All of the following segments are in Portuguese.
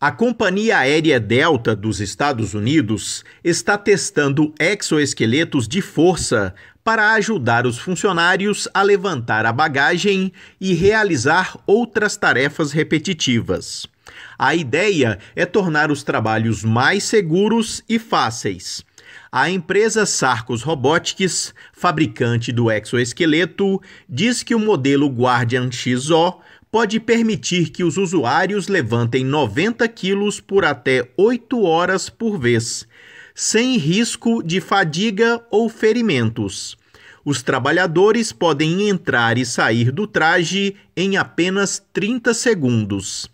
A companhia aérea Delta dos Estados Unidos está testando exoesqueletos de força para ajudar os funcionários a levantar a bagagem e realizar outras tarefas repetitivas. A ideia é tornar os trabalhos mais seguros e fáceis. A empresa Sarcos Robotics, fabricante do exoesqueleto, diz que o modelo Guardian XO pode permitir que os usuários levantem 90 quilos por até 8 horas por vez, sem risco de fadiga ou ferimentos. Os trabalhadores podem entrar e sair do traje em apenas 30 segundos.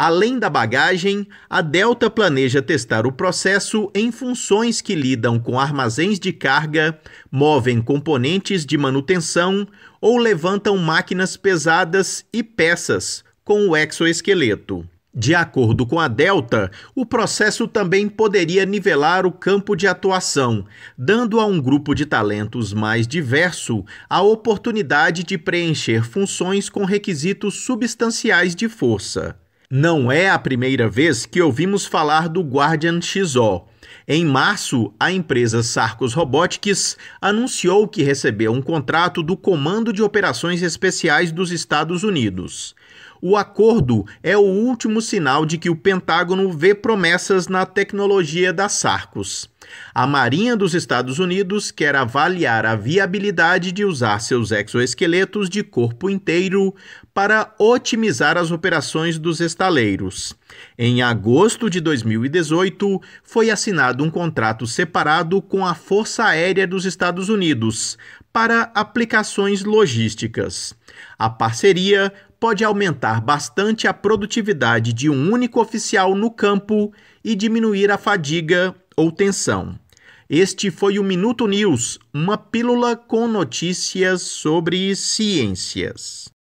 Além da bagagem, a Delta planeja testar o processo em funções que lidam com armazéns de carga, movem componentes de manutenção ou levantam máquinas pesadas e peças com o exoesqueleto. De acordo com a Delta, o processo também poderia nivelar o campo de atuação, dando a um grupo de talentos mais diverso a oportunidade de preencher funções com requisitos substanciais de força. Não é a primeira vez que ouvimos falar do Guardian XO. Em março, a empresa Sarcos Robotics anunciou que recebeu um contrato do Comando de Operações Especiais dos Estados Unidos. O acordo é o último sinal de que o Pentágono vê promessas na tecnologia da Sarcos. A Marinha dos Estados Unidos quer avaliar a viabilidade de usar seus exoesqueletos de corpo inteiro para otimizar as operações dos estaleiros. Em agosto de 2018, foi assinado um contrato separado com a Força Aérea dos Estados Unidos para aplicações logísticas. A parceria pode aumentar bastante a produtividade de um único oficial no campo e diminuir a fadiga ou tensão. Este foi o Minuto News, uma pílula com notícias sobre ciências.